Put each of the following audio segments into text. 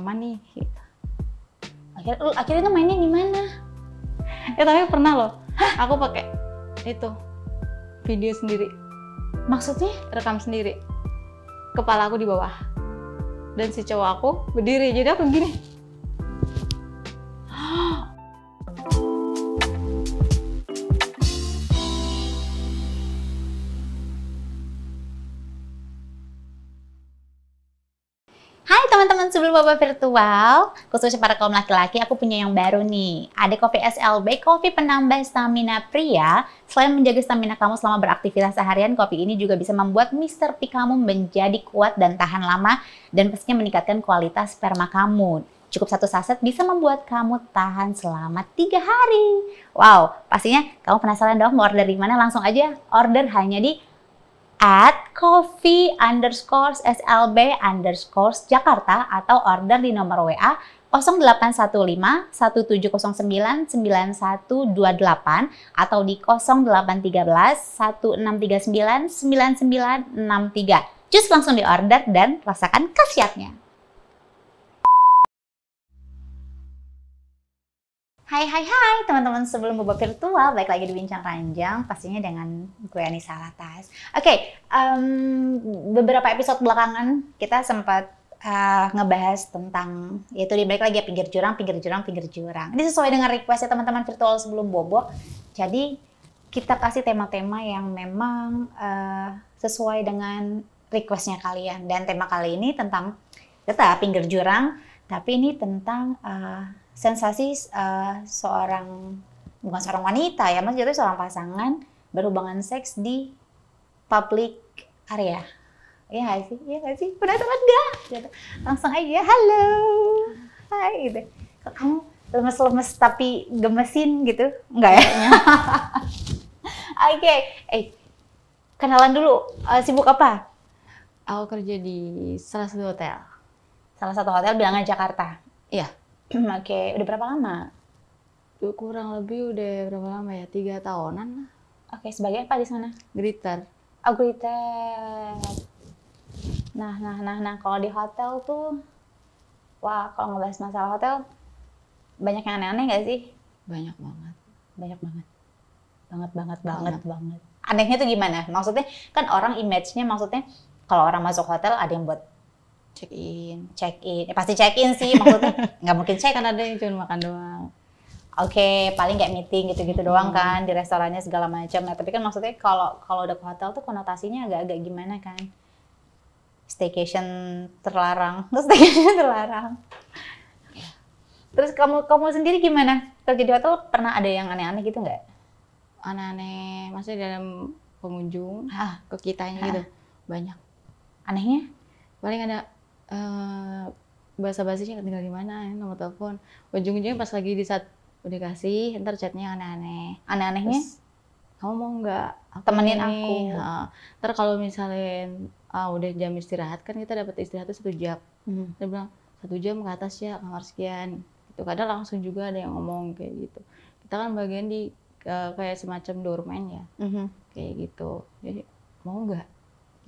nyaman nih gitu. akhirnya akhirnya tuh mainnya di mana ya tapi pernah loh Hah? aku pakai itu video sendiri maksudnya rekam sendiri kepala aku di bawah dan si cowok aku berdiri jadi aku gini coba Virtual, khususnya para kaum laki-laki, aku punya yang baru nih. Ada kopi SLB, kopi penambah stamina pria. Selain menjaga stamina kamu selama beraktivitas seharian, kopi ini juga bisa membuat Mister P kamu menjadi kuat dan tahan lama, dan pastinya meningkatkan kualitas sperma kamu. Cukup satu saset bisa membuat kamu tahan selama tiga hari. Wow, pastinya kamu penasaran dong mau order di mana? Langsung aja order hanya di at coffee underscore slb underscore Jakarta atau order di nomor WA 0815 1709 9128 atau di 0813 1639 9963. Cus langsung di order dan rasakan khasiatnya. Hai hai hai teman-teman sebelum bubuk virtual baik lagi di bincang ranjang pastinya dengan gue Anissa Latas. Oke okay, um, beberapa episode belakangan kita sempat uh, ngebahas tentang yaitu di balik lagi ya pinggir jurang pinggir jurang pinggir jurang. Ini sesuai dengan requestnya teman-teman virtual sebelum bobok. Jadi kita kasih tema-tema yang memang uh, sesuai dengan requestnya kalian dan tema kali ini tentang tetap pinggir jurang tapi ini tentang uh, sensasi uh, seorang bukan seorang wanita ya mas jadi seorang pasangan berhubungan seks di public area ya gak sih? ya gak sih? Penasaran gak? Gitu. Langsung aja, halo, hai gitu. Kamu lemes-lemes tapi gemesin gitu? Enggak ya? Oke, okay. eh kenalan dulu, uh, sibuk apa? Aku kerja di salah satu hotel. Salah satu hotel bilangan Jakarta? Iya. Oke, udah berapa lama? Kurang lebih udah berapa lama ya? Tiga tahunan lah. Oke, sebagai apa di sana? Gritter. Oh, gritter. Nah, nah, nah, nah. Kalau di hotel tuh, wah, kalau ngebahas masalah hotel, banyak yang aneh-aneh nggak sih? Banyak banget. Banyak banget. Banget, banget, banget, banget. banget. Anehnya tuh gimana? Maksudnya, kan orang image-nya maksudnya, kalau orang masuk hotel ada yang buat check in check in eh pasti check in sih maksudnya nggak mungkin check kan ada yang cuma makan doang oke okay, paling kayak meeting gitu-gitu hmm. doang kan di restorannya segala macam nah tapi kan maksudnya kalau kalau udah ke hotel tuh konotasinya agak-agak gimana kan staycation terlarang terus staycation terlarang ya. terus kamu kamu sendiri gimana kerja di hotel pernah ada yang aneh-aneh gitu nggak aneh-aneh maksudnya dalam pengunjung ah ke kitanya Hah. gitu banyak anehnya paling ada uh, eh, bahasa bahasanya tinggal di mana nomor telepon ujung-ujungnya pas lagi di saat udah kasih ntar chatnya aneh-aneh aneh-anehnya kamu mau nggak temenin aku uh, ntar kalau misalnya uh, udah jam istirahat kan kita dapat istirahat satu jam hmm. dia bilang satu jam ke atas ya kamar sekian itu kadang langsung juga ada yang ngomong kayak gitu kita kan bagian di uh, kayak semacam dormen ya mm-hmm. kayak gitu jadi mau nggak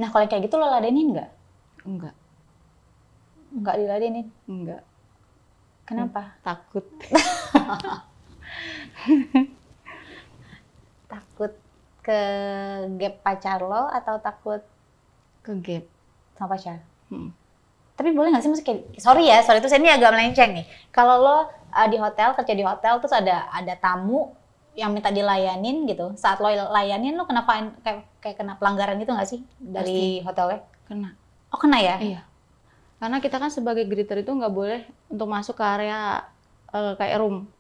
nah kalau kayak gitu lo ladenin nggak nggak Nggak diladenin? Enggak. Kenapa? Hmm, takut. takut ke gap pacar lo atau takut ke gap sama pacar? Hmm. Tapi boleh nggak sih maksudnya sorry ya, sorry itu saya ini agak melenceng nih. Kalau lo uh, di hotel kerja di hotel terus ada ada tamu yang minta dilayanin gitu, saat lo layanin lo kenapa kayak kayak kena pelanggaran gitu nggak sih dari Pasti. hotelnya? Kena. Oh kena ya? Iya. Karena kita kan sebagai greeter itu nggak boleh untuk masuk ke area uh, kayak room.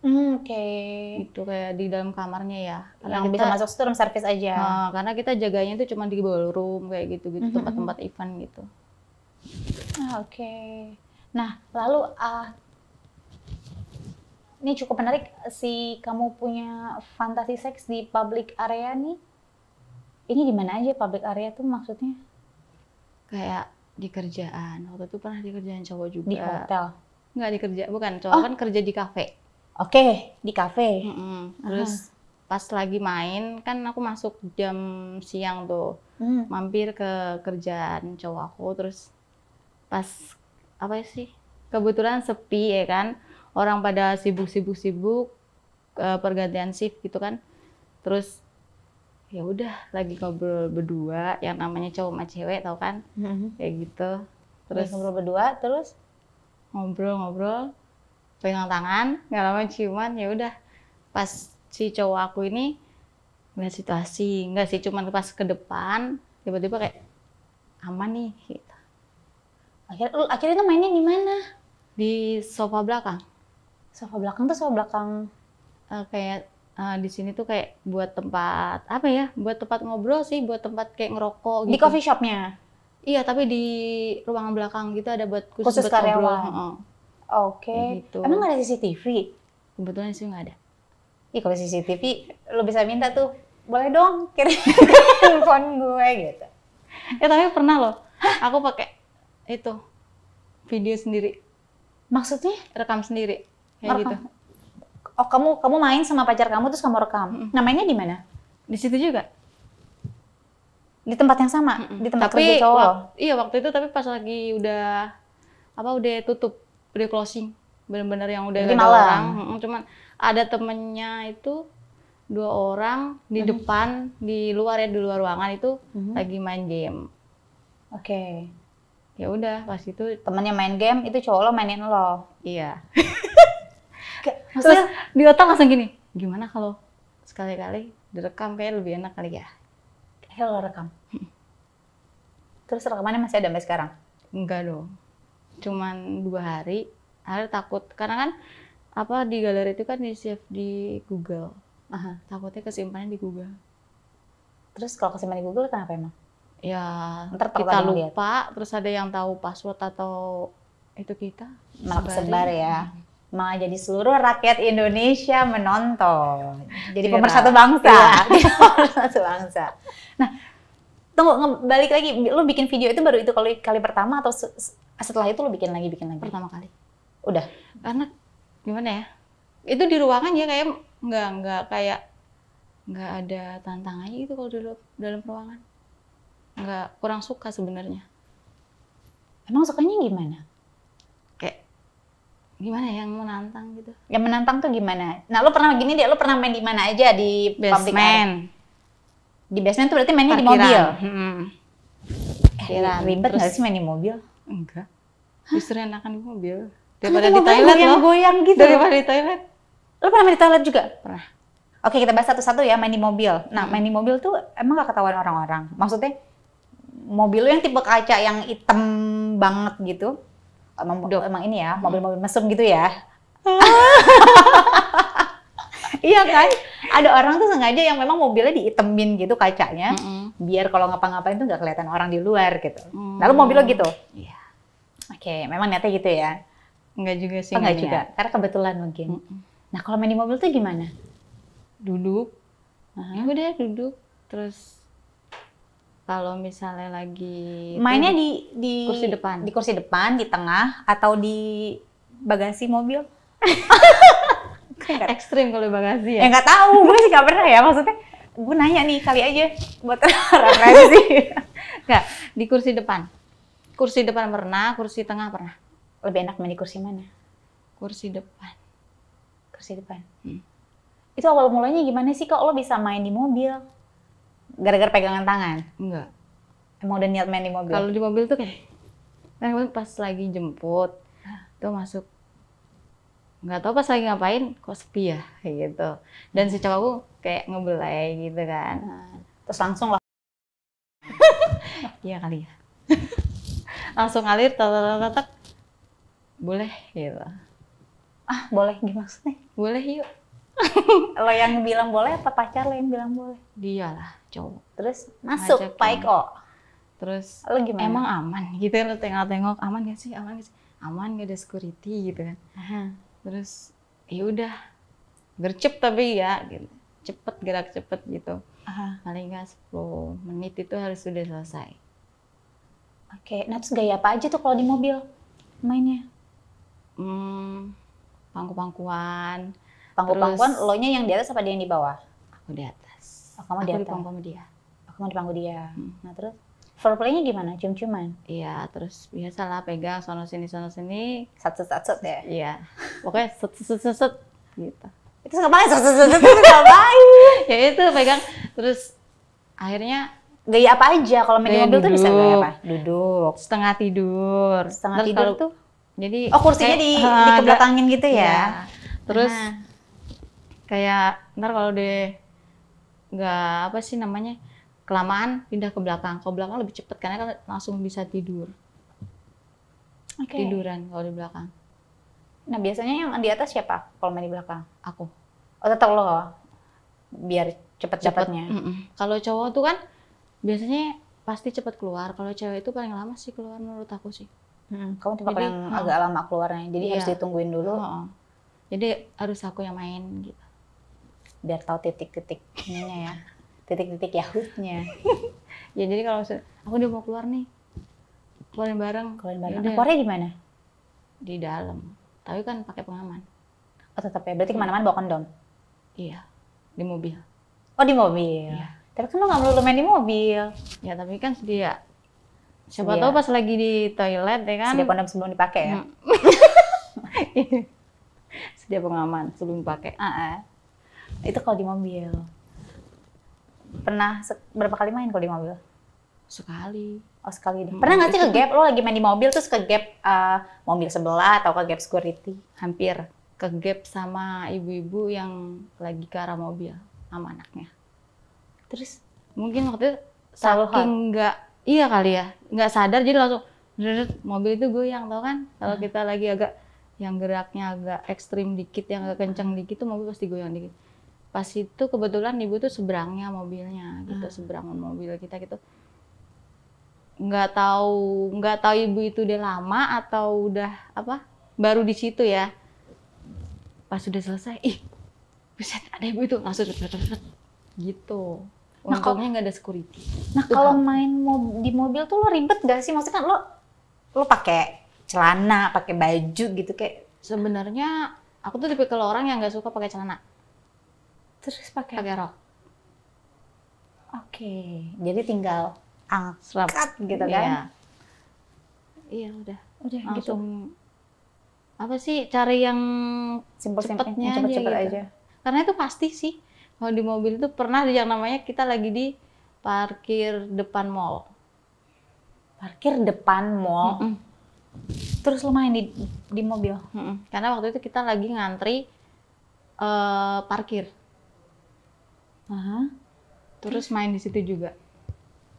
Mm, Oke. Okay. Itu kayak di dalam kamarnya ya. Karena yang kita, bisa masuk itu room service aja. Uh, karena kita jaganya itu cuma di ballroom kayak gitu-gitu mm -hmm. hmm tempat hmm. event gitu. Ah, Oke. Okay. Nah, lalu uh, ini cukup menarik si kamu punya fantasi seks di public area nih. Ini di mana aja public area tuh maksudnya? Kayak di kerjaan waktu itu pernah di kerjaan cowok juga di hotel nggak di kerja bukan oh. cowok oh. kan kerja di kafe oke okay, di kafe mm -hmm. terus uh-huh. pas lagi main kan aku masuk jam siang tuh hmm. mampir ke kerjaan cowok aku terus pas apa sih kebetulan sepi ya kan orang pada sibuk-sibuk-sibuk eh, pergantian shift gitu kan terus ya udah lagi ngobrol berdua yang namanya cowok sama cewek tau kan mm-hmm. kayak gitu terus lagi ngobrol berdua terus ngobrol-ngobrol pegang tangan nggak lama ciuman ya udah pas si cowok aku ini nggak situasi nggak sih cuman pas ke depan tiba-tiba kayak aman nih gitu akhirnya lu akhirnya tuh mainnya di mana di sofa belakang sofa belakang tuh sofa belakang uh, kayak uh, di sini tuh kayak buat tempat apa ya buat tempat ngobrol sih buat tempat kayak ngerokok gitu. di coffee shopnya iya tapi di ruangan belakang gitu ada buat khusus, khusus buat karyawan ngobrol. Oh. oke okay. gitu. emang ada CCTV kebetulan sih nggak ada iya kalau CCTV lo bisa minta tuh boleh dong kirim handphone gue gitu ya tapi pernah loh aku pakai itu video sendiri maksudnya rekam sendiri kayak gitu oh kamu kamu main sama pacar kamu terus kamu rekam. Mm. -hmm. namanya di mana? Di situ juga. Di tempat yang sama, mm -hmm. di tempat tapi, kerja cowok. Wak iya waktu itu tapi pas lagi udah apa udah tutup, udah closing, benar-benar yang udah Jadi ada orang. cuman ada temennya itu dua orang di mm depan, di luar ya di luar ruangan itu mm -hmm. lagi main game. Oke. Okay. Ya udah pas itu temennya main game itu cowok lo mainin lo. Iya. Maksudnya Terus, di otak langsung gini, gimana kalau sekali-kali direkam kayak lebih enak kali ya? Kayak lo rekam. Hmm. Terus rekamannya masih ada sampai sekarang? Enggak dong. Cuman dua hari. hari takut. Karena kan apa di galeri itu kan di save di Google. Aha. Takutnya kesimpannya di Google. Terus kalau kesimpan di Google kenapa emang? Ya Ntar kita lupa, terus ada yang tahu password atau itu kita. Malah sebar ya. Hmm malah jadi seluruh rakyat Indonesia menonton. Jadi Cira. pemersatu bangsa. Iya. pemersatu bangsa. Nah, tunggu balik lagi. Lu bikin video itu baru itu kali kali pertama atau setelah itu lu bikin lagi bikin lagi? Pertama kali. Udah. Karena gimana ya? Itu di ruangan ya kayak nggak nggak kayak nggak ada tantangannya itu kalau dulu dalam ruangan. Nggak kurang suka sebenarnya. Emang sukanya gimana? gimana ya, yang menantang gitu? Yang menantang tuh gimana? Nah, lo pernah gini deh, lo pernah main di mana aja di basement? Di basement tuh berarti mainnya Parkiran. di mobil. Hmm. Parkiran. Eh, ribet nggak sih main di mobil? Enggak. Justru enakan di mobil. Daripada di toilet yang goyang gitu. Daripada di toilet. Lo pernah main di toilet juga? Pernah. Oke, kita bahas satu-satu ya, main di mobil. Nah, main di mobil tuh emang gak ketahuan orang-orang. Maksudnya, mobil lo yang tipe kaca yang hitam banget gitu, emang, Dok. emang ini ya hmm. mobil-mobil mesum gitu ya. Ah. iya kan? Ada orang tuh sengaja yang memang mobilnya diitemin gitu kacanya, mm -hmm. biar kalau ngapa-ngapain tuh nggak kelihatan orang di luar gitu. Hmm. Lalu mobilnya gitu? Iya. Yeah. Oke, okay, memang niatnya gitu ya? nggak juga sih. Oh, enggak juga, karena kebetulan mungkin. Mm hmm Nah kalau main di mobil tuh gimana? Duduk. uh-huh. Ya udah duduk, terus kalau misalnya lagi mainnya di di kursi depan. Di kursi depan, di tengah atau di bagasi mobil? Ekstrim kalau di bagasi ya. Ya nggak tahu, gue sih nggak pernah ya maksudnya. Gue nanya nih kali aja buat orang lain sih. Enggak, di kursi depan. Kursi depan pernah, kursi tengah pernah. Lebih enak main di kursi mana? Kursi depan. Kursi depan. Hmm. Itu awal mulanya gimana sih kok lo bisa main di mobil? gara-gara pegangan tangan? Enggak. Emang udah niat main di mobil? Kalau di mobil tuh kayak, kan pas lagi jemput, tuh masuk nggak tahu pas lagi ngapain kok sepi ya gitu dan si cowokku kayak ngebelai gitu kan nah, terus langsung lah iya kali ya langsung ngalir tetek boleh gitu ah boleh gimana sih boleh yuk lo yang bilang boleh apa pacar lo yang bilang boleh? Dia lah cowok. Terus masuk baik Pak Terus lo gimana? Emang aman gitu ya, lo tengok-tengok aman gak sih? Aman gak sih? Aman gak ada security gitu kan. Terus ya udah gercep tapi ya gitu. Cepet gerak cepet gitu. Aha. Paling gak 10 menit itu harus sudah selesai. Oke, okay. nah terus gaya apa aja tuh kalau di mobil mainnya? Hmm, pangku-pangkuan, Pangku-pangkuan lo nya yang di atas apa dia yang di bawah? Aku di atas. Oh, kamu di atas. Aku di panggung dia. Oh, Aku mau di pangku dia. Hmm. Nah terus nya gimana? Cium-ciuman? Iya, terus biasalah pegang sono sini sono sini. Sat satu sat ya. Iya. Pokoknya set set gitu. Itu ngapain? baik set set set itu baik. ya itu pegang terus akhirnya gaya apa aja kalau main mobil duduk, tuh bisa gaya apa? Duduk. Setengah tidur. Setengah terus tidur tuh. Jadi Oh, kursinya kayak, di, uh, eh, di kebelakangin gitu ya. ya. Terus nah kayak ntar kalau deh nggak apa sih namanya kelamaan pindah ke belakang ke belakang lebih cepet karena kan langsung bisa tidur okay. tiduran kalau di belakang nah biasanya yang di atas siapa kalau main di belakang aku oh tetap lo biar cepet cepetnya cepet, kalau cowok tuh kan biasanya pasti cepet keluar kalau cewek itu paling lama sih keluar menurut aku sih hmm, kamu tipe jadi, yang agak lama keluarnya jadi iya. harus ditungguin dulu oh. jadi harus aku yang main gitu biar tahu ya. titik-titik ininya ya titik-titik Yahudnya ya jadi kalau aku udah mau keluar nih keluarin bareng keluarin bareng ada keluarnya di mana di dalam tapi kan pakai pengaman oh tetap ya berarti kemana-mana bawa kondom iya di mobil oh di mobil iya. tapi kan lo nggak perlu main di mobil ya tapi kan sedia siapa iya. tahu pas lagi di toilet ya kan sedia kondom sebelum dipakai ya mm. iya. sedia pengaman sebelum dipakai uh -uh. Itu kalau di mobil. Pernah berapa kali main kalau di mobil? Sekali. Oh sekali deh. Hmm. Pernah nggak sih ke gap? Lo lagi main di mobil terus ke gap uh, mobil sebelah atau ke gap security? Hampir ke gap sama ibu-ibu yang lagi ke arah mobil sama anaknya. Terus mungkin waktu itu Selalu saking nggak iya kali ya nggak sadar jadi langsung mobil itu gue yang tau kan kalau hmm. kita lagi agak yang geraknya agak ekstrim dikit yang agak kencang dikit tuh mobil pasti goyang dikit pas itu kebetulan ibu tuh seberangnya mobilnya gitu hmm. seberangan mobil kita gitu nggak tahu nggak tahu ibu itu udah lama atau udah apa baru di situ ya pas sudah selesai ih buset ada ibu itu langsung gitu Untungnya nah, untungnya nggak ada security nah kalau main mob di mobil tuh lo ribet gak sih maksudnya kan lo lo pakai celana pakai baju gitu kayak sebenarnya aku tuh tipe kalau orang yang nggak suka pakai celana Terus pakai pakai rok. Oke, okay. jadi tinggal angkat gitu iya. kan? Iya, iya udah. Udah gitu. langsung gitu. apa sih cari yang simpel cepetnya yang cepet -cepet aja, gitu. Karena itu pasti sih kalau di mobil itu pernah yang namanya kita lagi di parkir depan mall. Parkir depan mall. Mm -mm. Terus lo main di di mobil. Mm -mm. Karena waktu itu kita lagi ngantri uh, parkir Aha. Terus main di situ juga.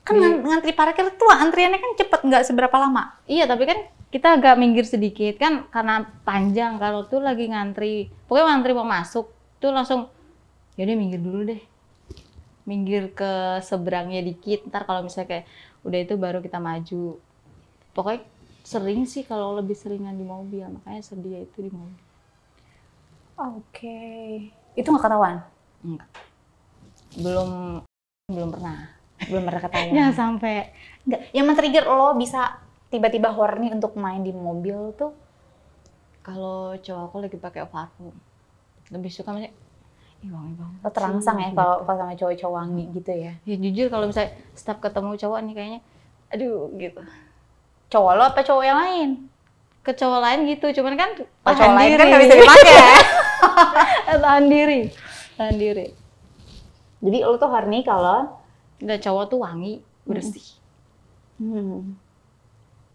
Kan di... ngantri parkir tua, antriannya kan cepet nggak seberapa lama. Iya, tapi kan kita agak minggir sedikit kan karena panjang kalau tuh lagi ngantri. Pokoknya ngantri mau masuk tuh langsung yaudah minggir dulu deh. Minggir ke seberangnya dikit, ntar kalau misalnya kayak udah itu baru kita maju. Pokoknya sering sih kalau lebih seringan di mobil, makanya sedia itu di mobil. Oke. Okay. Itu nggak ketahuan? Enggak belum belum pernah belum pernah ketanya ya sampai enggak yang men-trigger lo bisa tiba-tiba horny untuk main di mobil tuh kalau cowok aku lagi pakai parfum lebih suka misalnya Ih, wangi banget. Lo terangsang ya kalau pas sama cowok-cowok wangi gitu ya. Ya jujur kalau misalnya setiap ketemu cowok nih kayaknya aduh gitu. Cowok lo apa cowok yang lain? Ke cowok lain gitu, cuman kan oh, cowok lain kan gak bisa dipakai. tahan diri. Tahan diri. Jadi lo tuh horny kalau nggak cowok tuh wangi, bersih. Hmm.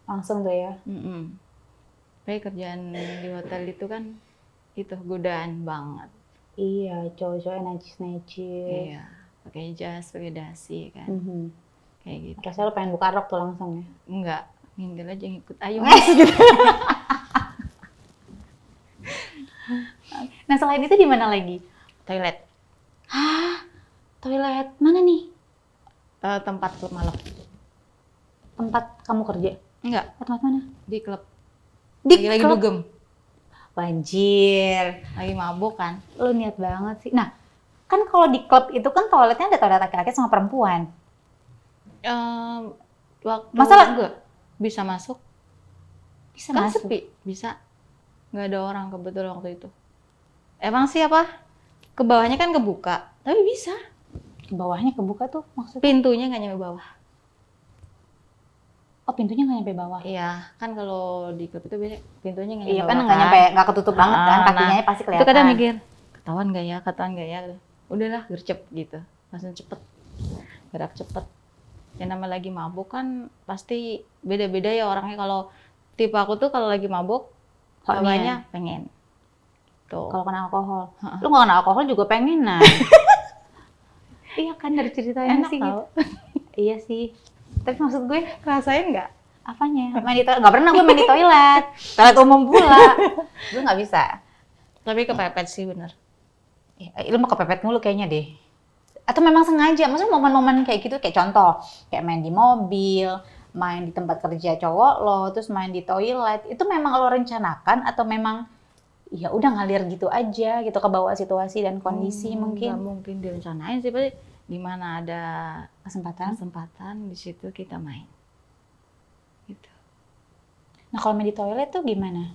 Langsung tuh ya. Hmm. -mm. kerjaan di hotel itu kan itu godaan banget. Iya, cowok-cowok najis-najis. Iya, pakai jas, pakai dasi kan. Mm -hmm. Kayak gitu. Rasanya lo pengen buka rok tuh langsung ya? Enggak, nginggil aja ngikut ayo eh. mas nah selain itu di mana lagi? Toilet. Hah? Toilet mana nih? Uh, tempat klub malam. Tempat kamu kerja? Enggak. Tempat mana? Di klub. Di lagi, klub? Lagi dugem. Banjir. Lagi mabuk kan? Lu niat banget sih. Nah, kan kalau di klub itu kan toiletnya ada toilet laki-laki sama perempuan. Um, waktu Masalah gue bisa masuk. Bisa kan masuk. sepi, bisa. Gak ada orang kebetulan waktu itu. Emang sih apa? Kebawahnya kan kebuka, tapi bisa. Bawahnya kebuka tuh maksudnya? Pintunya nggak nyampe bawah. Oh pintunya nggak nyampe bawah? Iya, kan kalau di klub itu biasanya pintunya nggak iya, kan bawah. kan nggak nyampe, nggak ketutup banget kan, ah, nah. kakinya nah, pasti kelihatan. Itu kadang mikir, ketahuan nggak ya, ketahuan nggak ya. Udahlah gercep gitu, langsung cepet, gerak cepet. Yang nama lagi mabuk kan pasti beda-beda ya orangnya kalau tipe aku tuh kalau lagi mabuk, hawanya pengen. Gitu. Kalau kena alkohol, lu nggak kena alkohol juga pengen nah. Iya kan dari ceritanya Enak sih. gitu. iya sih. Tapi maksud gue rasanya nggak? Apanya? Main di toilet? Gak pernah gue main di toilet. toilet umum pula. gue nggak bisa. Tapi kepepet sih bener. Ya, lu mau kepepet mulu kayaknya deh. Atau memang sengaja? Maksudnya momen-momen kayak gitu, kayak contoh. Kayak main di mobil, main di tempat kerja cowok lo, terus main di toilet. Itu memang lo rencanakan atau memang ya udah ngalir gitu aja gitu ke bawah situasi dan kondisi hmm, mungkin nggak mungkin direncanain sih pasti di mana ada kesempatan kesempatan di situ kita main gitu nah kalau main di toilet tuh gimana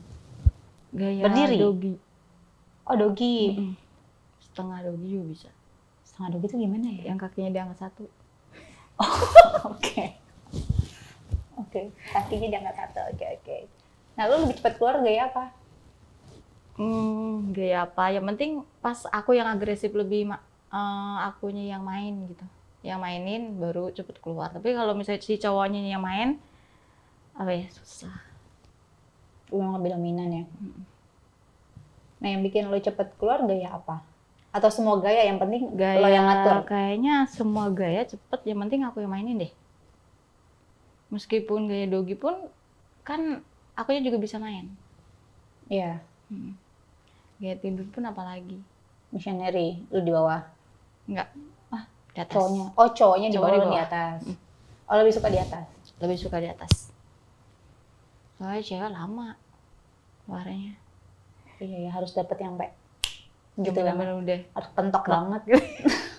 gaya berdiri dogi oh dogi hmm. setengah dogi juga bisa setengah dogi tuh gimana ya yang kakinya diangkat satu oh, oke oke okay. kakinya diangkat satu oke okay, oke okay. nah lu lebih cepat keluar gaya apa Hmm, gaya apa? Yang penting pas aku yang agresif lebih uh, akunya yang main gitu. Yang mainin baru cepet keluar. Tapi kalau misalnya si cowoknya yang main apa ya susah. Emang lebih dominan ya. Hmm. Nah, yang bikin lo cepet keluar gaya apa? Atau semua gaya yang penting gaya, lo yang ngatur? Kayaknya semua gaya cepet, yang penting aku yang mainin deh. Meskipun gaya dogi pun kan akunya juga bisa main. Iya. Yeah. Hmm gaya tidur pun apalagi missionary lu di bawah enggak ah di atas cowoknya oh cowoknya di bawah, di, bawah. di atas mm. oh lebih suka di atas lebih suka di atas soalnya cewek lama warnanya iya ya harus dapet yang kayak gitu ya udah harus pentok nah. banget gitu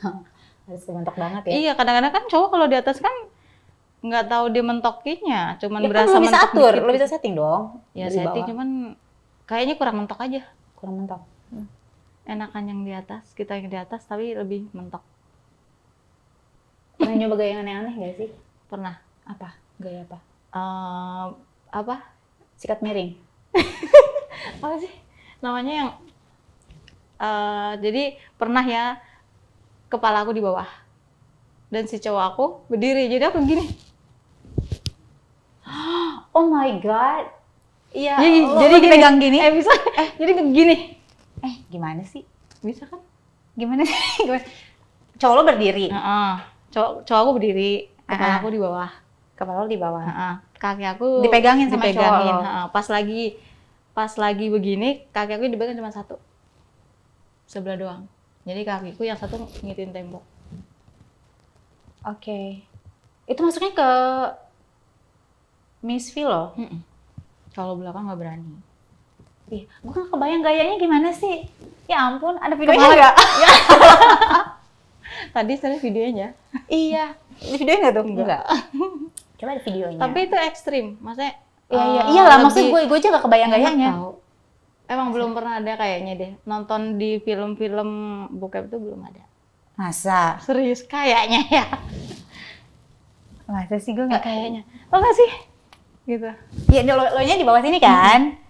harus mentok banget ya iya kadang-kadang kan cowok kalau di atas kan nggak tahu dia mentokinya cuman ya, berasa kan lo bisa mentok atur dikit. bisa setting dong ya setting bawah. cuman kayaknya kurang mentok aja kurang mentok hmm. enakan yang di atas kita yang di atas tapi lebih mentok pernah nyoba gaya yang aneh-aneh gak sih pernah apa gaya apa uh, apa sikat miring apa sih namanya yang uh, jadi pernah ya kepala aku di bawah dan si cowok aku berdiri jadi aku gini oh my god Iya. Jadi, iya, iya. lo, jadi lo dipegang gini. Eh bisa. Eh jadi gini. Eh gimana sih? Bisa kan? Gimana sih? gimana? Cowok lo berdiri. Uh -uh. Cowok cowok aku berdiri. Kepala uh -uh. aku di bawah. Kepala lo di bawah. Uh -uh. Kaki aku dipegangin sama dipegangin. cowok. Uh -uh. Pas lagi pas lagi begini kaki aku dipegang cuma satu sebelah doang. Jadi kakiku yang satu ngitin tembok. Oke. Okay. Itu masuknya ke Miss V loh. Mm -mm kalau belakang nggak berani. Ih, iya, gue nggak kebayang gayanya gimana sih? Ya ampun, ada video malah gak? Ya. Tadi saya videonya. iya. Di videonya nggak tuh? Enggak. Coba ada videonya. Tapi itu ekstrim, maksudnya. Iya, iya. Uh, eh, lah, maksud gue, gue aja nggak kebayang gayanya. Emang belum pernah ada kayaknya deh. Nonton di film-film bokep itu belum ada. Masa? Serius kayaknya ya. Masa sih gue eh, nggak kayaknya. Makasih. sih? gitu ya lo, lo nya di bawah sini kan hmm.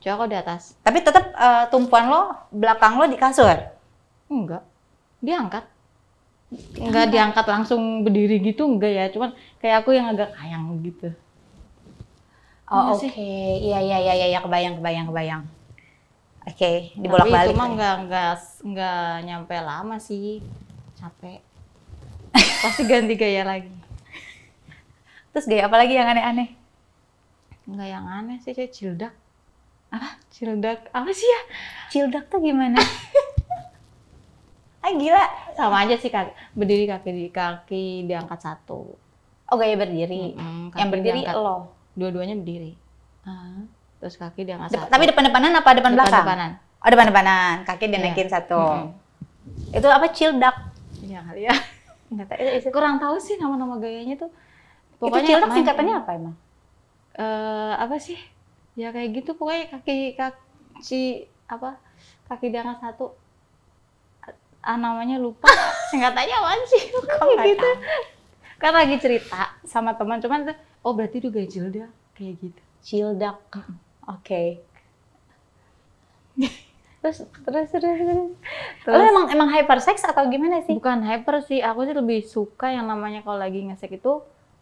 Coba kok di atas tapi tetap uh, eh, tumpuan lo belakang lo di kasur enggak diangkat enggak diangkat. langsung berdiri gitu enggak ya cuman kayak aku yang agak kayang gitu oh oke okay. Iya, iya iya iya iya kebayang kebayang kebayang oke okay, dibolak balik tapi cuma enggak enggak enggak nyampe lama sih capek pasti ganti gaya lagi Terus gaya apa lagi yang aneh-aneh? Enggak yang aneh sih, kayak cildak. Apa? Cildak. Apa sih ya? Cildak tuh gimana? ah gila. Sama aja sih, kak. berdiri kaki di kaki diangkat satu. Oh gaya berdiri. Mm -hmm, yang berdiri diangkat, lo? Dua-duanya berdiri. Uh, terus kaki diangkat Dep Tapi depan-depanan apa depan, belakang? Depan-depanan. Oh depan-depanan, kaki dinaikin iya. yeah. satu. Mm -hmm. Itu apa cildak? Iya kali ya. Eh, eh, eh. Kurang tahu sih nama-nama gayanya tuh. Pokoknya itu cilok singkatannya apa emang? Uh, apa sih? Ya kayak gitu pokoknya kaki kaki apa? Kaki diangkat satu. Ah, namanya lupa. singkatannya apa sih? Kok gitu? Kan lagi cerita sama teman cuman tuh, oh berarti juga gaya cildak kayak gitu. Cildak. Hmm. Oke. Okay. terus terus terus terus. terus emang, emang hyper sex atau gimana sih? Bukan hyper sih, aku sih lebih suka yang namanya kalau lagi ngesek itu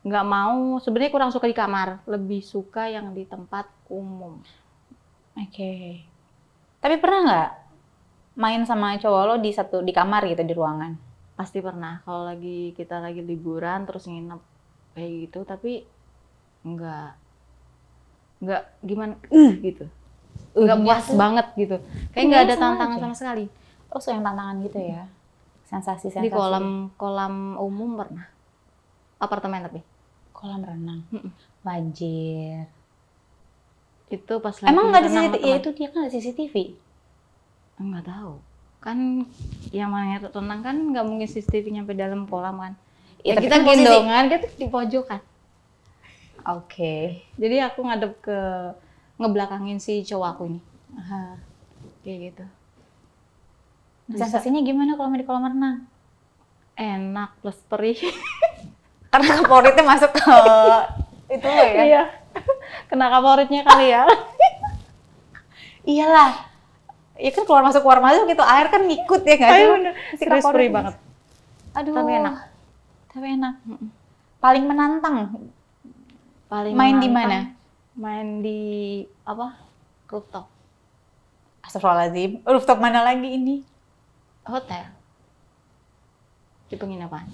nggak mau sebenarnya kurang suka di kamar lebih suka yang di tempat umum oke okay. tapi pernah nggak main sama cowok lo di satu di kamar gitu di ruangan pasti pernah kalau lagi kita lagi liburan terus nginep kayak gitu tapi nggak nggak gimana uh, gitu uh, nggak iya puas gitu. banget gitu kayak iya nggak ada tantangan aja. sama sekali oh so yang tantangan gitu ya sensasi sensasi di kolam kolam umum pernah apartemen tapi kolam renang banjir itu pas lagi emang nggak di CCTV ya itu dia kan ada CCTV nggak tahu kan yang namanya renang kan nggak mungkin CCTV nyampe dalam kolam kan ya, ya kita kan gendongan kita di pojokan oke okay. jadi aku ngadep ke ngebelakangin si cowok aku ini Aha. kayak gitu sensasinya gimana kalau main di kolam renang enak plus perih Karena favoritnya masuk ke itu loh ya. Iya. Kena favoritnya kali ya. Iyalah. Ya kan keluar masuk keluar masuk gitu air kan ngikut ya nggak iya, sih? Si Crispy banget. Aduh. Tapi enak. Tapi enak. Paling menantang. Paling main di mana? Main di apa? Rooftop. Astagfirullahaladzim. Rooftop mana lagi ini? Hotel. Di penginapan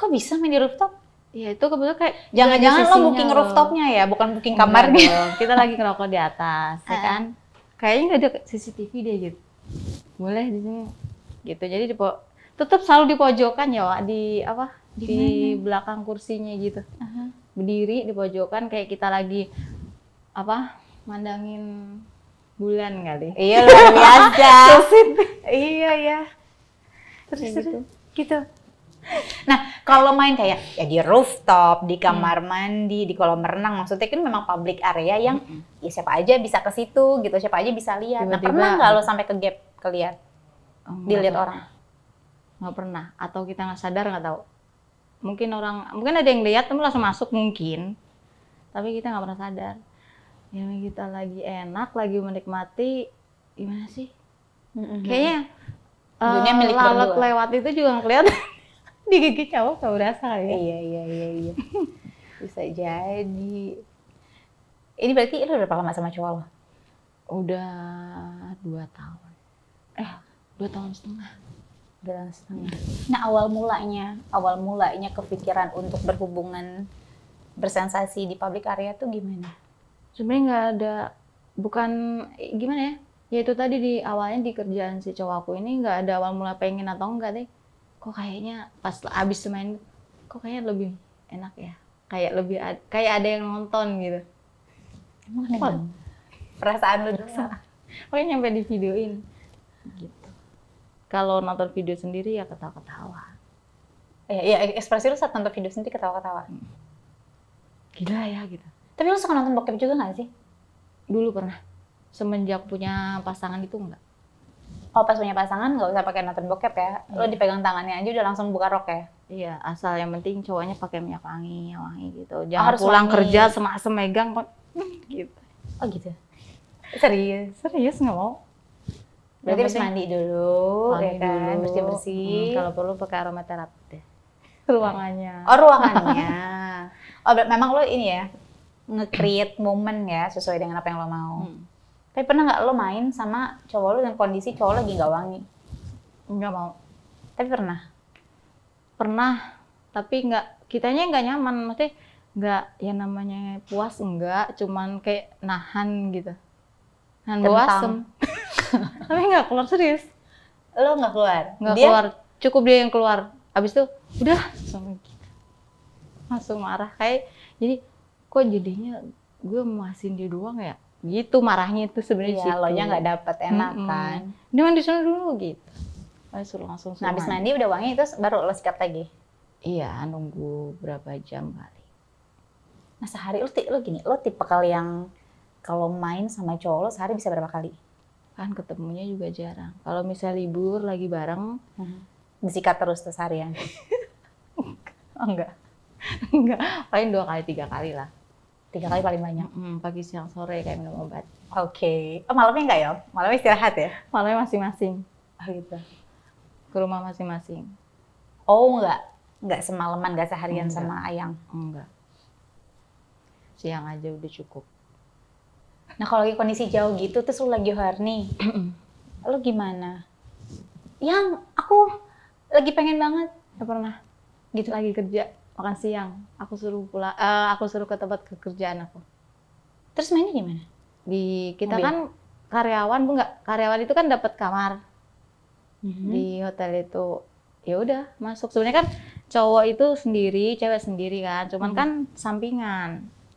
kok bisa main di rooftop? Ya itu kebetulan kayak jangan-jangan lo booking rooftopnya ya, bukan booking kamarnya. gitu. kita lagi ngerokok di atas, ya kan? Kayaknya nggak ada CCTV deh gitu. Boleh di sini. Gitu. Jadi di tetap selalu di pojokan ya, Wak, di apa? Di, di belakang kursinya gitu. Uh -huh. Berdiri di pojokan kayak kita lagi apa? Mandangin bulan kali. Iya luar biasa. iya ya. Terus, terus gitu. gitu. Nah, kalau main kayak ya di rooftop, di hmm. kamar hmm. mandi, di kolam renang, maksudnya kan memang public area yang hmm. ya siapa aja bisa ke situ gitu, siapa aja bisa lihat. Tiba -tiba, nah, pernah nggak lo sampai ke gap kelihat? Oh, dilihat orang? Nggak pernah. Atau kita nggak sadar nggak tahu. Mungkin orang, mungkin ada yang lihat, tapi langsung masuk mungkin. Tapi kita nggak pernah sadar. Ya kita lagi enak, lagi menikmati, gimana sih? Mm -hmm. Kayaknya uh, lalat lewat itu juga ngeliat digigit cowok tau berasa ya? Iya, iya, iya, iya. Bisa jadi. Ini berarti lu udah berapa lama sama cowok Udah dua tahun. Eh, dua tahun setengah. Dua tahun setengah. Nah, awal mulanya, awal mulanya kepikiran untuk berhubungan bersensasi di public area tuh gimana? Sebenarnya nggak ada, bukan gimana ya? Ya itu tadi di awalnya di kerjaan si cowokku ini nggak ada awal mula pengen atau enggak deh kok kayaknya pas abis main kok kayaknya lebih enak ya kayak lebih ad, kayak ada yang nonton gitu emang perasaan lu dulu pokoknya nyampe di videoin gitu kalau nonton video sendiri ya ketawa-ketawa eh, ya, ya ekspresi lu saat nonton video sendiri ketawa-ketawa hmm. gila ya gitu tapi lu suka nonton bokep juga gak sih dulu pernah semenjak punya pasangan itu enggak Oh pas punya pasangan nggak usah pakai nonton bokep ya? Lo Lo iya. dipegang tangannya aja udah langsung buka rok ya? Iya, asal yang penting cowoknya pakai minyak wangi, wangi gitu. Oh, Jangan harus pulang wangi. kerja semasa megang kok. gitu. Oh gitu. Serius? Serius nggak mau? Berarti harus mandi dulu, ya mandi ya kan? Bersih-bersih. Hmm, kalau perlu pakai aromaterapi deh. Ruangannya. Oh, ruangannya. oh, memang lo ini ya, nge-create momen ya sesuai dengan apa yang lo mau. Hmm. Tapi pernah nggak lo main sama cowok lo dengan kondisi cowok lagi nggak wangi? Nggak mau. Tapi pernah. Pernah. Tapi nggak kitanya nggak nyaman. Maksudnya nggak ya namanya puas enggak, cuman kayak nahan gitu. Nahan bau asem. Tapi nggak keluar serius. Lo nggak keluar? Nggak dia... keluar. Cukup dia yang keluar. Abis itu udah langsung gitu. marah kayak jadi kok jadinya gue masin dia doang ya gitu marahnya itu sebenarnya ya, lo nya nggak dapet enakan, hmm, kan sana dulu gitu Lalu oh, suruh langsung suruh nah habis mandi udah wangi itu baru lo sikat lagi iya nunggu berapa jam kali nah sehari lo, lo gini lo tipe kali yang kalau main sama cowok lo sehari bisa berapa kali kan ketemunya juga jarang kalau misalnya libur lagi bareng hmm. disikat terus terus harian oh, enggak enggak paling dua kali tiga kali lah tiga kali paling banyak hmm, pagi siang sore kayak minum obat oke okay. oh, malamnya enggak ya malamnya istirahat ya malamnya masing-masing oh, gitu ke rumah masing-masing oh enggak enggak semalaman enggak seharian enggak. sama ayang enggak siang aja udah cukup nah kalau lagi kondisi jauh gitu terus lu lagi horny lu gimana yang aku lagi pengen banget gak pernah gitu lagi kerja makan siang aku suruh pulang uh, eh, aku suruh ke tempat kerjaan aku terus mainnya gimana di kita Mobil. kan karyawan bu nggak karyawan itu kan dapat kamar mm-hmm. di hotel itu ya udah masuk sebenarnya kan cowok itu sendiri cewek sendiri kan cuman mm-hmm. kan sampingan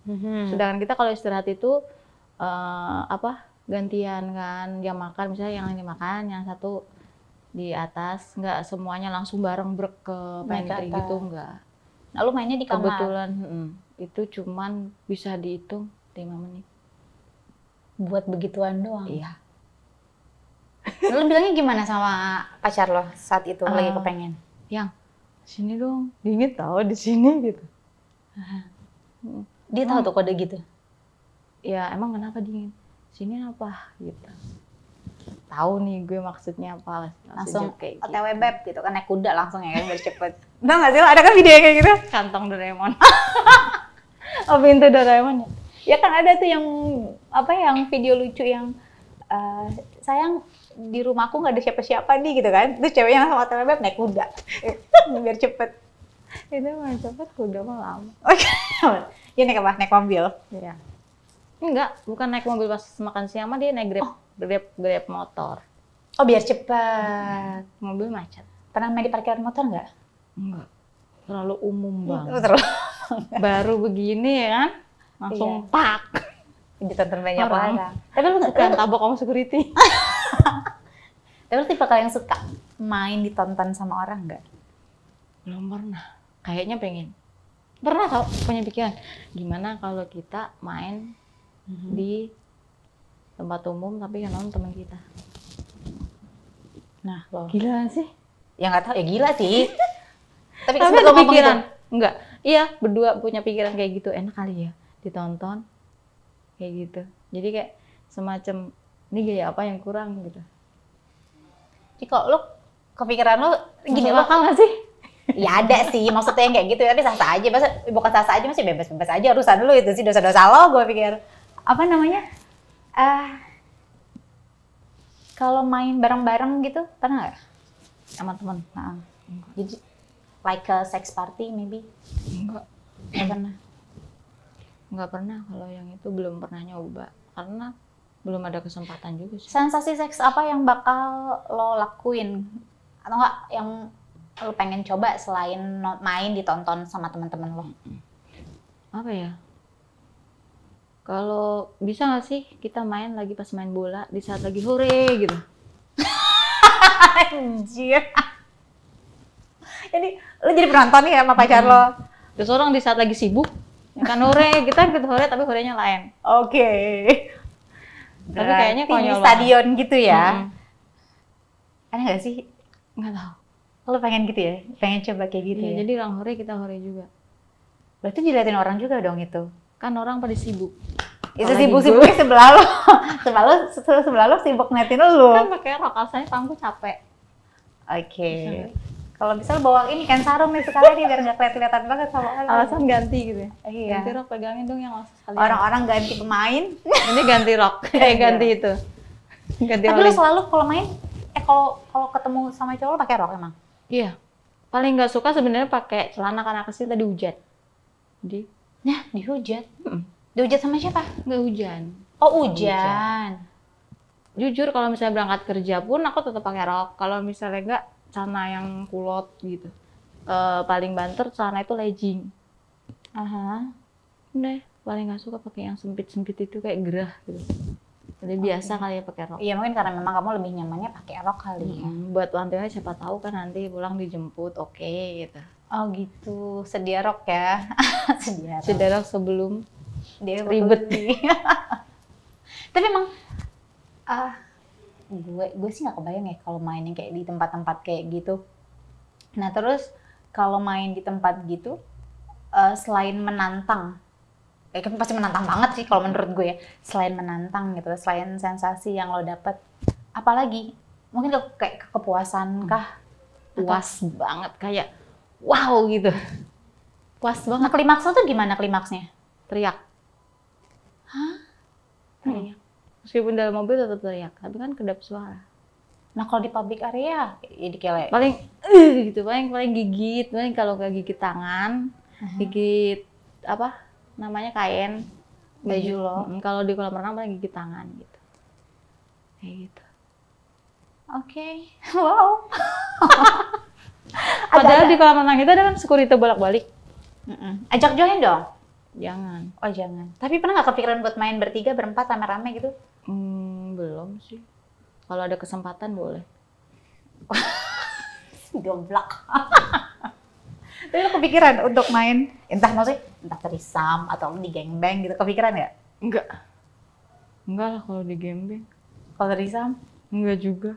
mm-hmm. sedangkan kita kalau istirahat itu uh, apa gantian kan yang makan misalnya yang ini makan yang satu di atas nggak semuanya langsung bareng brek ke pantry gitu nggak Lalu nah, mainnya di kamar. Kebetulan itu cuman bisa dihitung lima menit. Buat begituan doang. Iya. Lalu bilangnya gimana sama pacar lo saat itu uh, lagi eh, kepengen? Yang sini dong, dingin tahu di sini gitu. Dia tahu tuh kode gitu. Ya emang kenapa dingin? Sini apa gitu tahu nih gue maksudnya apa langsung, langsung kayak otw gitu. beb gitu kan naik kuda langsung ya kan biar cepet Tau gak sih? lo? Ada kan video kayak gitu? Kantong Doraemon. oh pintu Doraemon ya? Ya kan ada tuh yang apa yang video lucu yang uh, sayang di rumahku nggak ada siapa-siapa nih gitu kan terus ceweknya sama teman beb naik kuda biar cepet itu mah cepet kuda mah lama oke okay. ya naik apa naik mobil iya enggak bukan naik mobil pas makan siang mah dia naik grab oh. grab grab motor oh biar cepet hmm. mobil macet pernah main di parkiran motor nggak Enggak. Terlalu umum banget. Terlalu. Baru begini ya kan, langsung iya. Jadi Pijitan terbanyak orang. Tapi lu nggak kan tabok sama security. Tapi lu tipe kalian suka main ditonton sama orang nggak? Belum pernah. Kayaknya pengen. Pernah tau punya pikiran, gimana kalau kita main mm -hmm. di tempat umum tapi yang nonton temen kita. Nah, loh. Gila sih. Ya nggak tau ya gila sih. Tapi tapi ngomong gitu? pikiran. Enggak. Iya, berdua punya pikiran kayak gitu. Enak kali ya ditonton kayak gitu. Jadi kayak semacam ini gaya apa yang kurang gitu. Ciko, lo kepikiran lo gini lo kan sih? Ya ada sih, maksudnya yang kayak gitu ya. tapi sah-sah aja, masa bukan sah-sah aja masih bebas-bebas aja urusan lu itu sih dosa-dosa lo gue pikir. Apa namanya? Uh, kalau main bareng-bareng gitu pernah nggak sama temen? Nah, jadi like a sex party maybe enggak enggak pernah enggak pernah kalau yang itu belum pernah nyoba karena belum ada kesempatan juga sih. Sensasi seks apa yang bakal lo lakuin atau enggak yang lo pengen coba selain main ditonton sama teman-teman lo? Apa ya? Kalau bisa nggak sih kita main lagi pas main bola di saat lagi hore gitu? Anjir. Jadi lo jadi penonton nih ya sama pacar hmm. lo. Terus orang di saat lagi sibuk, kan hore, kita gitu hore tapi horenya lain. Oke. Okay. Tapi kayaknya kalau Di stadion gitu ya. Hmm. aneh nggak sih? Nggak tahu. Lo pengen gitu ya? Pengen coba kayak gitu ya? ya? Jadi orang hore kita hore juga. Berarti diliatin orang juga dong itu? Kan orang pada sibuk. Itu sibuk-sibuknya sebelah lo. sebelah lo, sebelah lo sibuk ngeliatin lo. Kan pakai rok, alasannya tangguh capek. Oke. Okay. Kalau misal bawa ini kan sarung nih sekalian nih biar nggak kelihatan banget sama orang. Alasan ganti gitu ya. Iya. Ganti rok pegangin dong yang Orang-orang ganti pemain. Ini ganti rok. Iya. eh ganti itu. Ganti Tapi lu selalu kalau main eh kalau kalau ketemu sama cowok pakai rok emang? Iya. Paling nggak suka sebenarnya pakai celana karena kecil tadi hujan. Di Nah, dihujat. Hmm. Dihujat sama siapa? Nggak hujan. Oh, hujan. hujan. Jujur kalau misalnya berangkat kerja pun aku tetap pakai rok. Kalau misalnya enggak celana yang kulot gitu uh, paling banter celana itu legging aha deh paling gak suka pakai yang sempit sempit itu kayak gerah gitu jadi biasa kali ya pakai rok iya mungkin karena memang kamu lebih nyamannya pakai rok kali hmm, buat lantai siapa tahu kan nanti pulang dijemput oke okay, gitu oh gitu sedia rok ya sedia rok. sedia rok sebelum dia ribet tapi emang uh, gue gue sih nggak kebayang ya kalau mainnya kayak di tempat-tempat kayak gitu nah terus kalau main di tempat gitu uh, selain menantang ya kan pasti menantang banget sih kalau menurut gue ya selain menantang gitu selain sensasi yang lo dapet apalagi mungkin ke kayak ke kepuasan hmm. kah puas Atau? banget kayak wow gitu puas banget nah, klimaksnya tuh gimana klimaksnya teriak hah teriak meskipun dalam mobil tetap teriak tapi kan kedap suara nah kalau di public area jadi ya kayak paling uh, gitu paling paling gigit paling kalau kayak gigit tangan uh-huh. gigit apa namanya kain baju lo kalau di kolam renang paling gigit tangan gitu kayak gitu oke okay. wow padahal di kolam renang itu ada kan sekuriti bolak balik ajak join dong Jangan. Oh jangan. Tapi pernah nggak kepikiran buat main bertiga, berempat, rame-rame gitu? Hmm, belum sih. Kalau ada kesempatan boleh. Goblok. Tapi lo kepikiran untuk main entah maksudnya entah terisam atau di gangbang gitu kepikiran ya? Enggak. Enggak lah kalau di gangbang. Kalau terisam? Enggak juga.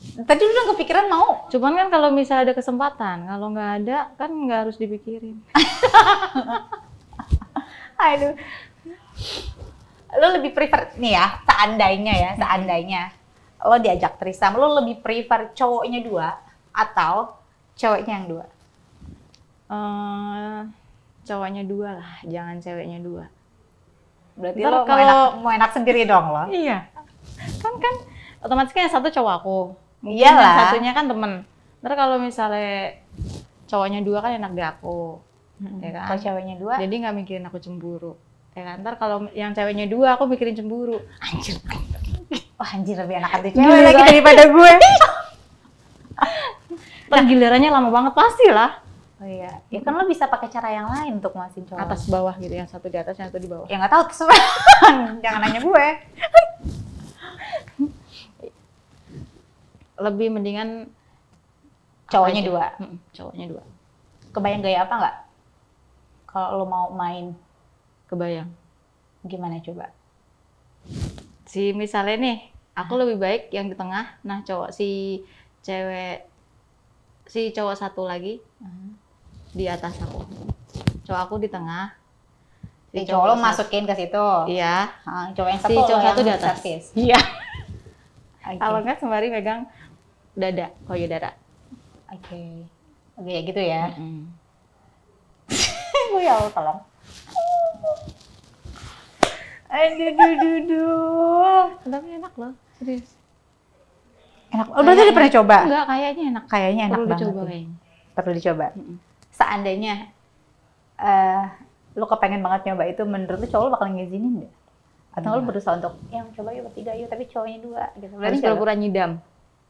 Tadi udah kepikiran mau. Cuman kan kalau misalnya ada kesempatan, kalau nggak ada kan nggak harus dipikirin. Aduh lo lebih prefer nih ya seandainya ya mm-hmm. seandainya lo diajak trisam lo lebih prefer cowoknya dua atau ceweknya yang dua uh, cowoknya dua lah jangan ceweknya dua berarti Ntar lo kalau... mau enak mau enak sendiri dong lo iya kan kan otomatis kan yang satu cowok aku mungkin Iyalah. yang satunya kan temen Ntar kalau misalnya cowoknya dua kan enak di aku hmm. ya kan kalau ceweknya dua jadi nggak mikirin aku cemburu ya kan? Ntar kalau yang ceweknya dua aku mikirin cemburu anjir wah oh, anjir lebih enak hati cewek lagi daripada gue nah. gilirannya lama banget pasti lah Oh iya, ya kan lo bisa pakai cara yang lain untuk masih cowok. Atas bawah gitu, yang satu di atas, yang satu di bawah. Ya nggak tahu, jangan nanya gue. Lebih mendingan cowoknya dua. cowoknya dua. Kebayang gaya apa nggak? Kalau lo mau main kebayang gimana coba si misalnya nih aku hmm. lebih baik yang di tengah nah cowok si cewek si cowok satu lagi hmm. di atas aku cowok aku di tengah si, cowok, cowok lo masukin ke situ iya ah, cowok yang satu si cowok satu di atas iya okay. kalau nggak sembari megang dada koyo dada oke okay. oke okay, ya gitu ya mm -hmm. gue ya tolong Aduh, duh, duh, duh. Tapi enak loh, serius. Enak. Oh, berarti udah pernah coba? Enggak, kayaknya enak. Kayaknya enak Perlu banget. Dicoba, kayaknya. Perlu dicoba. Seandainya uh, eh, lo kepengen banget nyoba itu, menurut lo cowok lu bakal ngizinin nggak? Atau lu lo berusaha untuk, yang coba yuk bertiga yuk, tapi cowoknya dua. Gitu. Berarti Harus pura-pura nyidam.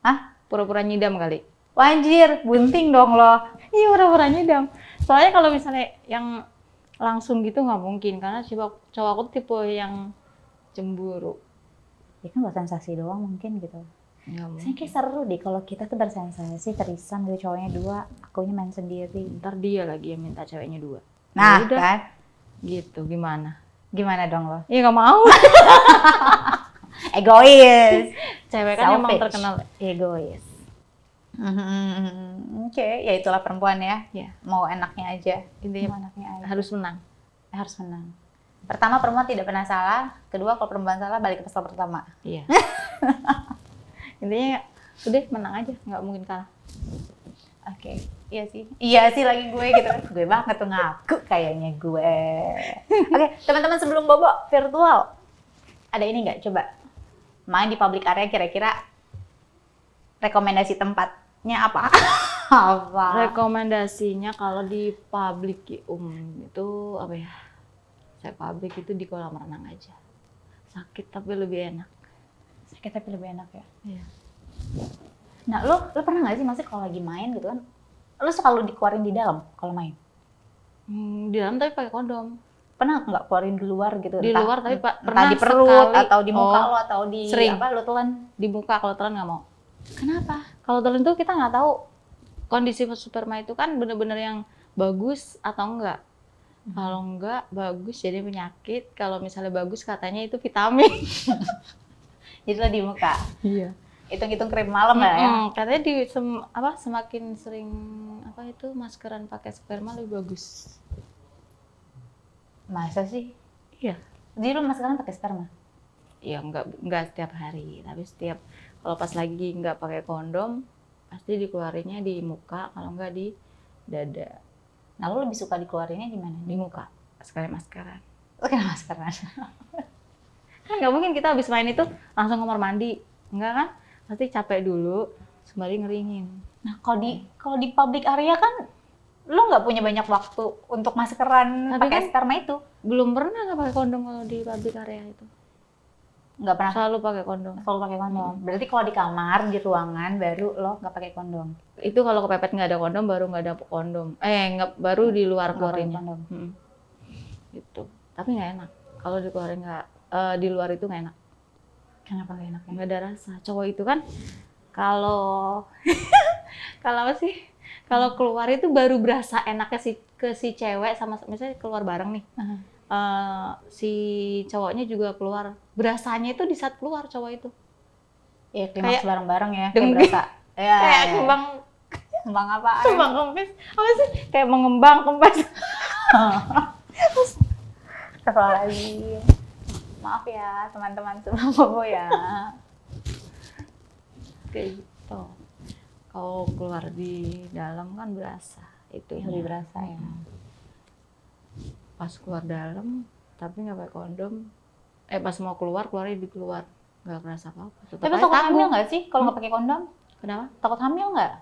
Hah? Pura-pura nyidam kali. Wah, anjir, bunting dong lo. Iya, pura-pura nyidam. Soalnya kalau misalnya yang langsung gitu nggak mungkin karena cowok cowok aku tipe yang cemburu ya kan buat sensasi doang mungkin gitu saya kayak seru deh kalau kita tuh bersensasi terisam gitu cowoknya dua akunya main sendiri ntar dia lagi yang minta ceweknya dua ya nah Yaudah. kan gitu gimana gimana dong lo Iya nggak mau egois cewek kan Selfish. emang terkenal egois Hmm, Oke, okay. ya itulah perempuan ya. Yeah. Mau enaknya aja, intinya hmm. enaknya aja. Harus menang. Harus menang. Pertama perempuan tidak pernah salah. Kedua kalau perempuan salah balik ke pasal pertama. Iya. Yeah. intinya udah menang aja, nggak mungkin kalah. Oke, okay. iya sih. Iya sih lagi gue gitu kan. gue banget tuh ngaku kayaknya gue. Oke, okay, teman-teman sebelum bobo virtual. Ada ini nggak coba? Main di public area kira-kira rekomendasi tempat nya apa? apa? Rekomendasinya kalau di publik umum itu apa ya? Saya publik itu di kolam renang aja. Sakit tapi lebih enak. Sakit tapi lebih enak ya? Iya. Nah, lo, lo pernah nggak sih masih kalau lagi main gitu kan, lo selalu dikeluarin di dalam kalau main? Hmm, di dalam tapi pakai kondom. Pernah nggak keluarin di luar gitu? Di entah, luar tapi pak pernah di perut sekali. atau di muka oh, lo atau di sering. apa lo telan? Di muka kalau telan nggak mau. Kenapa? Kalau talent tuh kita nggak tahu kondisi sperma itu kan benar-benar yang bagus atau enggak. Hmm. Kalau enggak bagus jadi penyakit, kalau misalnya bagus katanya itu vitamin. jadi lah di muka. Iya. Hitung-hitung krim malam -hmm. ya. Katanya di sem apa semakin sering apa itu maskeran pakai sperma lebih bagus. Masa sih? Iya. Di rumah maskeran pakai sperma? Iya enggak enggak setiap hari, tapi setiap kalau pas lagi nggak pakai kondom pasti dikeluarinnya di muka kalau nggak di dada nah lo lebih suka dikeluarinnya di mana di muka sekali maskeran lo maskeran kan nggak mungkin kita habis main itu langsung kamar mandi enggak kan pasti capek dulu sembari ngeringin nah kalau di kalau di public area kan lo nggak punya banyak waktu untuk maskeran pakai kan sperma itu belum pernah nggak pakai kondom kalau di public area itu nggak pernah selalu pakai kondom selalu pakai kondom hmm. berarti kalau di kamar di ruangan baru lo nggak pakai kondom itu kalau kepepet nggak ada kondom baru nggak ada kondom eh nggak baru hmm. di luar keluarin kondom hmm. itu tapi nggak enak kalau di keluarin nggak uh, di luar itu nggak enak kenapa nggak enak ya? nggak ada rasa cowok itu kan kalau kalau apa sih kalau keluar itu baru berasa enaknya si ke si cewek sama misalnya keluar bareng nih uh -huh uh, si cowoknya juga keluar berasanya itu di saat keluar cowok itu ya klimaks bareng-bareng ya kayak berasa ya, kayak ya, kembang ya. kembang apa kembang kempes apa sih kayak mengembang kempes terus lagi maaf ya teman-teman semua bobo ya kayak gitu kalau keluar di dalam kan berasa itu yang lebih iya. berasa ya pas keluar dalam tapi nggak pakai kondom eh pas mau keluar keluarnya di keluar nggak kerasa apa apa tapi takut tanggung. hamil nggak sih kalau nggak hmm? pakai kondom kenapa takut hamil nggak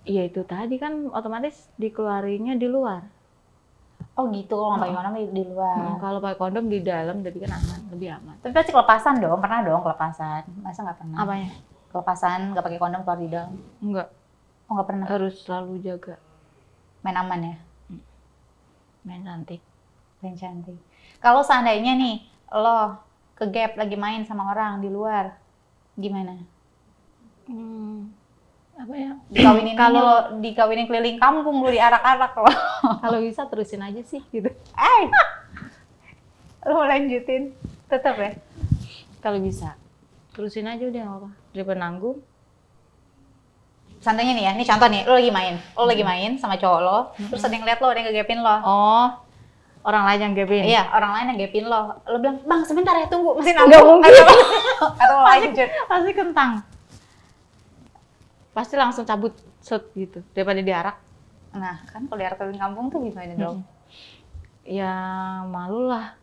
Iya itu tadi kan otomatis dikeluarinya di luar Oh gitu, kalau nggak pakai hmm. kondom di, luar. Hmm, kalau pakai kondom di dalam lebih kan aman, lebih aman. Tapi pasti kelepasan dong, pernah dong kelepasan. Masa nggak pernah? Apanya? Kelepasan, nggak pakai kondom keluar di dalam. Enggak. Oh nggak pernah? Harus selalu jaga. Main aman ya? main cantik main cantik kalau seandainya nih lo ke gap lagi main sama orang di luar gimana hmm, apa ya dikawinin kalau dikawinin keliling kampung lu diarak-arak lo kalau bisa terusin aja sih gitu eh lo lanjutin tetap ya kalau bisa terusin aja udah apa daripada nanggung santainya nih ya, ini contoh nih, lo lagi main, lo lagi hmm. main sama cowok lo, hmm. terus ada yang lihat lo, ada yang ngegapin lo. Oh, orang lain yang gapin? Iya, orang lain yang gapin lo. Lo bilang, bang sebentar ya tunggu, masih nggak Gak mungkin. Atau lo lanjut. Pasti kentang. Pasti langsung cabut shot gitu, daripada diarak. Nah, kan kalau diarak di kampung tuh gimana dong? Hmm. Ya malu lah.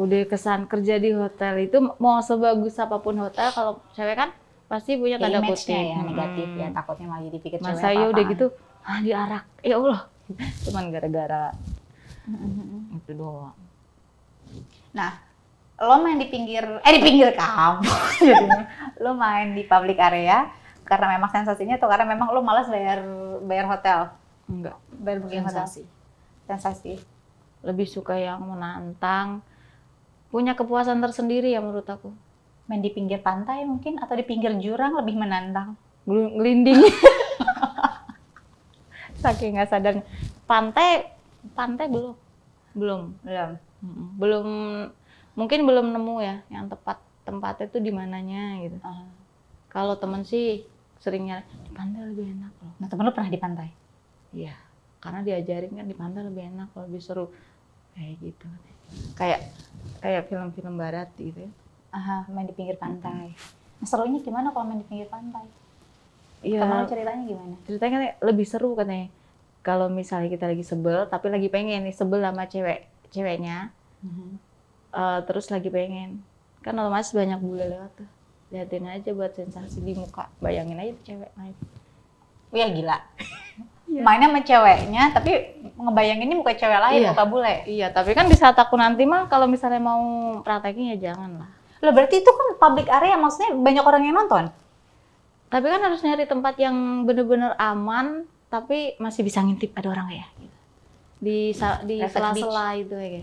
Udah kesan kerja di hotel itu mau sebagus apapun hotel kalau cewek kan pasti punya tanda kutip ya hmm. negatif hmm. ya takutnya malah jadi pikir Mas saya udah kan. gitu ah, diarak ya Allah cuman gara-gara itu doang nah lo main di pinggir eh di pinggir kamu lo main di public area karena memang sensasinya tuh karena memang lo malas bayar bayar hotel enggak bayar booking sensasi hotel. sensasi lebih suka yang menantang punya kepuasan tersendiri ya menurut aku main di pinggir pantai mungkin atau di pinggir jurang lebih menantang? Gelinding. Saking nggak sadar. Pantai, pantai belum. Belum. Belum. Belum, mungkin belum nemu ya yang tepat tempatnya tuh di mananya gitu. Uh. Kalau temen sih seringnya di pantai lebih enak loh. Nah temen lo pernah di pantai? Iya, karena diajarin kan di pantai lebih enak, loh, lebih seru kayak gitu. Kayak kayak film-film barat gitu ya. Aha, main di pinggir pantai. Hmm. serunya gimana kalau main di pinggir pantai? Iya. Teman ceritanya gimana? Ceritanya kan lebih seru katanya. Kalau misalnya kita lagi sebel, tapi lagi pengen nih sebel sama cewek ceweknya, mm -hmm. uh, terus lagi pengen. Kan otomatis banyak bule lewat tuh. Liatin aja buat sensasi di muka. Bayangin aja tuh cewek main. Oh ya gila. Yeah. mainnya sama ceweknya tapi ngebayanginnya muka cewek lain yeah. muka bule iya tapi kan bisa takut nanti mah kalau misalnya mau prakteknya ya jangan lah Loh berarti itu kan public area, maksudnya banyak orang yang nonton? Tapi kan harus nyari tempat yang bener-bener aman, tapi masih bisa ngintip ada orang ya? Di di sela-sela itu ya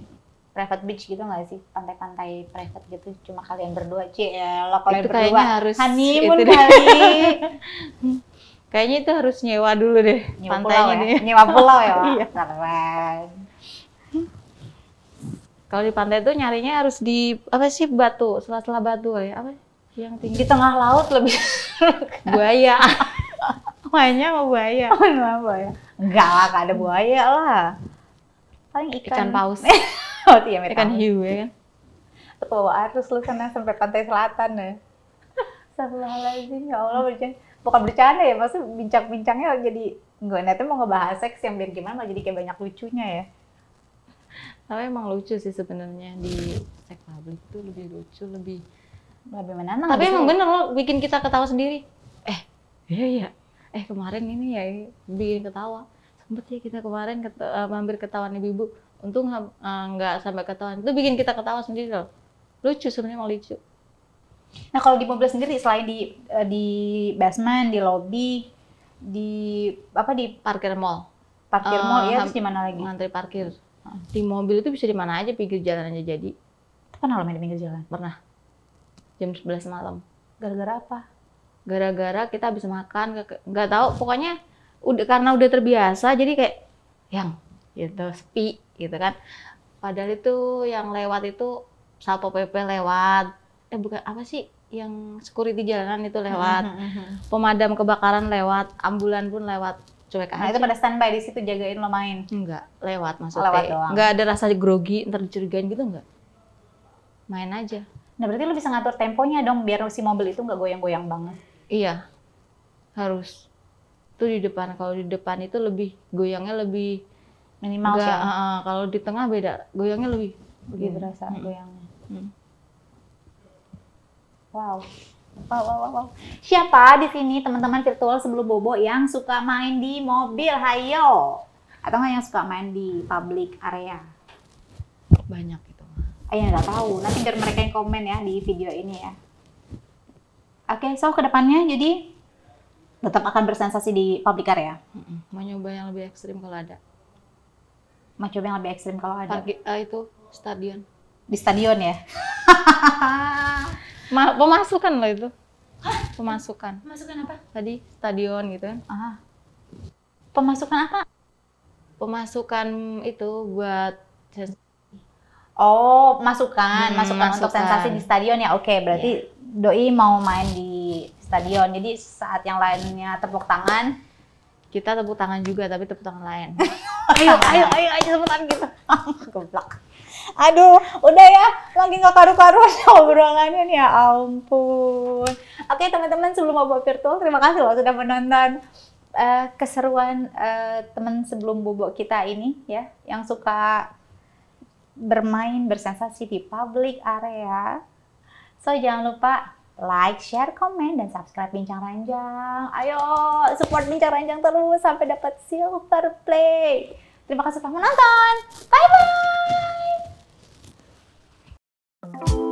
private beach gitu gak sih pantai-pantai private gitu cuma kalian berdua cie ya lo kalian itu berdua harus honeymoon kali kayaknya itu harus nyewa dulu deh nyewa pantainya pulau ya? Deh. nyewa pulau ya iya. keren kalau di pantai itu nyarinya harus di apa sih batu, sela-sela batu ya apa yang tinggi. Di tengah laut lebih buaya. Mainnya mau buaya. Oh, buaya. Enggak lah, gak ada buaya lah. Paling ikan. Ikan paus. oh iya, ikan hiu ya kan. bawa arus lu sana sampai pantai selatan ya. lagi ya Allah bercanda. Bukan bercanda ya, maksudnya bincang-bincangnya jadi gue nanti mau ngebahas seks yang biar gimana jadi kayak banyak lucunya ya tapi emang lucu sih sebenarnya di sek publik tuh lebih lucu lebih lebih menantang tapi gitu. emang bener loh bikin kita ketawa sendiri eh iya iya eh kemarin ini ya bikin ketawa sempet ya kita kemarin ketawa, eh, mampir ketahuan ibu untung nggak uh, sampai ketawa. itu bikin kita ketawa sendiri loh lucu sebenarnya emang lucu Nah kalau di mobil sendiri selain di eh, di basement, di lobby, di apa di parkir mall, parkir uh, mall ya terus di mana lagi? Ngantri parkir di mobil itu bisa di mana aja pinggir jalan aja jadi pernah lo di pinggir jalan pernah jam 11 malam gara-gara apa gara-gara kita habis makan nggak tahu pokoknya udah karena udah terbiasa jadi kayak yang gitu sepi gitu kan padahal itu yang lewat itu satpol pp lewat eh bukan apa sih yang security jalanan itu lewat hmm, hmm, hmm, pemadam kebakaran lewat ambulan pun lewat cuek nah, itu pada standby di situ jagain lo main. Enggak, lewat maksudnya. Lewat doang. Enggak ada rasa grogi, ntar dicurigain gitu enggak? Main aja. Nah, berarti lo bisa ngatur temponya dong biar si mobil itu enggak goyang-goyang banget. Iya. Harus. Itu di depan. Kalau di depan itu lebih goyangnya lebih minimal enggak, Uh, kalau di tengah beda, goyangnya lebih lebih hmm. berasa hmm. goyangnya. Hmm. Wow. Wow, wow, wow. Siapa di sini teman-teman virtual sebelum bobo yang suka main di mobil? Hayo. Atau nggak yang suka main di public area? Banyak itu. Ayah ah, nggak tahu. Nanti biar mereka yang komen ya di video ini ya. Oke, okay, so kedepannya jadi tetap akan bersensasi di public area. Mau nyoba yang lebih ekstrim kalau ada. Mau coba yang lebih ekstrim kalau ada. uh, itu stadion. Di stadion ya. Ma pemasukan lah itu. Hah? Pemasukan. Pemasukan apa? Tadi stadion gitu kan. Ah. Pemasukan apa? Pemasukan itu buat Oh, masukan, hmm, masukan, masukan untuk sensasi di stadion ya. Oke, berarti yeah. doi mau main di stadion. Jadi saat yang lainnya tepuk tangan, kita tepuk tangan juga tapi tepuk tangan lain. ayo, ayo, ayo ayo tepuk tangan gitu. Goblok. Aduh, udah ya, lagi nggak karu-karuan obrolannya nih ya ampun. Oke teman-teman, sebelum bobo virtual, terima kasih loh sudah menonton uh, keseruan uh, teman sebelum bobo kita ini ya, yang suka bermain bersensasi di public area. So jangan lupa like, share, komen, dan subscribe Bincang Ranjang. Ayo support Bincang Ranjang terus sampai dapat silver play. Terima kasih telah menonton. Bye-bye. you.